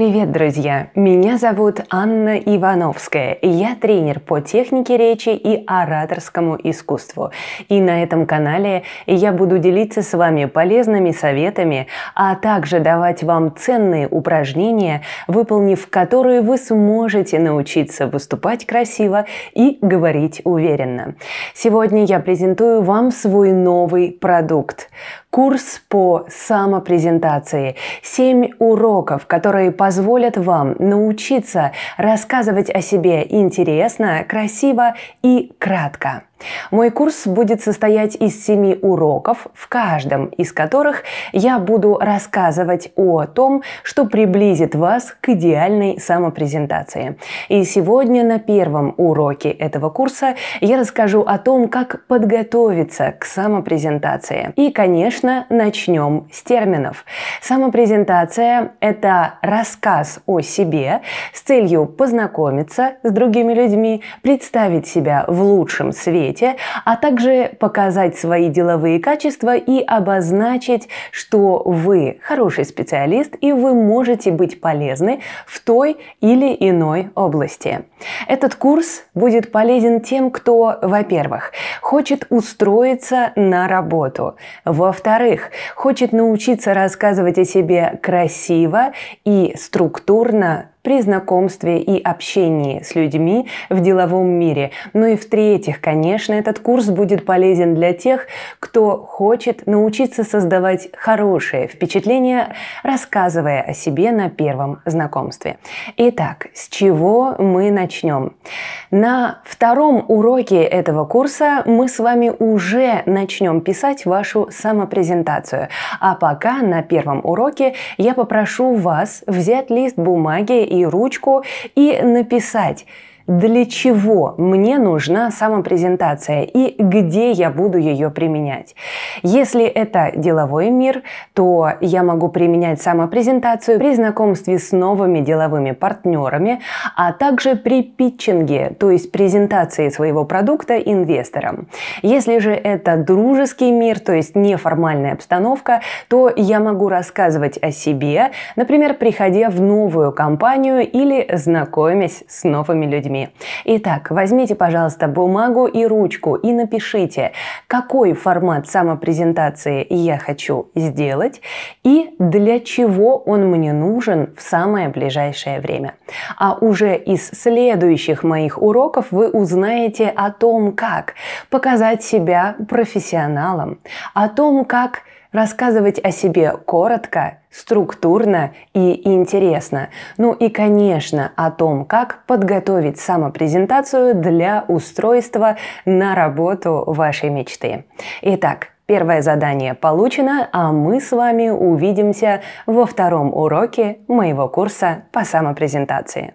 Привет, друзья! Меня зовут Анна Ивановская, я тренер по технике речи и ораторскому искусству. И на этом канале я буду делиться с вами полезными советами, а также давать вам ценные упражнения, выполнив которые вы сможете научиться выступать красиво и говорить уверенно. Сегодня я презентую вам свой новый продукт – курс по самопрезентации. Семь уроков, которые позволят позволят вам научиться рассказывать о себе интересно, красиво и кратко. Мой курс будет состоять из семи уроков, в каждом из которых я буду рассказывать о том, что приблизит вас к идеальной самопрезентации. И сегодня на первом уроке этого курса я расскажу о том, как подготовиться к самопрезентации. И, конечно, начнем с терминов. Самопрезентация – это рассказ о себе с целью познакомиться с другими людьми, представить себя в лучшем свете, свете, а также показать свои деловые качества и обозначить, что вы хороший специалист и вы можете быть полезны в той или иной области. Этот курс будет полезен тем, кто, во-первых, хочет устроиться на работу, во-вторых, хочет научиться рассказывать о себе красиво и структурно при знакомстве и общении с людьми в деловом мире. Ну и в-третьих, конечно, этот курс будет полезен для тех, кто хочет научиться создавать хорошее впечатление, рассказывая о себе на первом знакомстве. Итак, с чего мы начнем? На втором уроке этого курса мы с вами уже начнем писать вашу самопрезентацию. А пока на первом уроке я попрошу вас взять лист бумаги и ручку и написать для чего мне нужна самопрезентация и где я буду ее применять. Если это деловой мир, то я могу применять самопрезентацию при знакомстве с новыми деловыми партнерами, а также при питчинге, то есть презентации своего продукта инвесторам. Если же это дружеский мир, то есть неформальная обстановка, то я могу рассказывать о себе, например, приходя в новую компанию или знакомясь с новыми людьми историями. Итак, возьмите, пожалуйста, бумагу и ручку и напишите, какой формат самопрезентации я хочу сделать и для чего он мне нужен в самое ближайшее время. А уже из следующих моих уроков вы узнаете о том, как показать себя профессионалом, о том, как рассказывать о себе коротко, структурно и интересно. Ну и, конечно, о том, как подготовить самопрезентацию для устройства на работу вашей мечты. Итак, первое задание получено, а мы с вами увидимся во втором уроке моего курса по самопрезентации.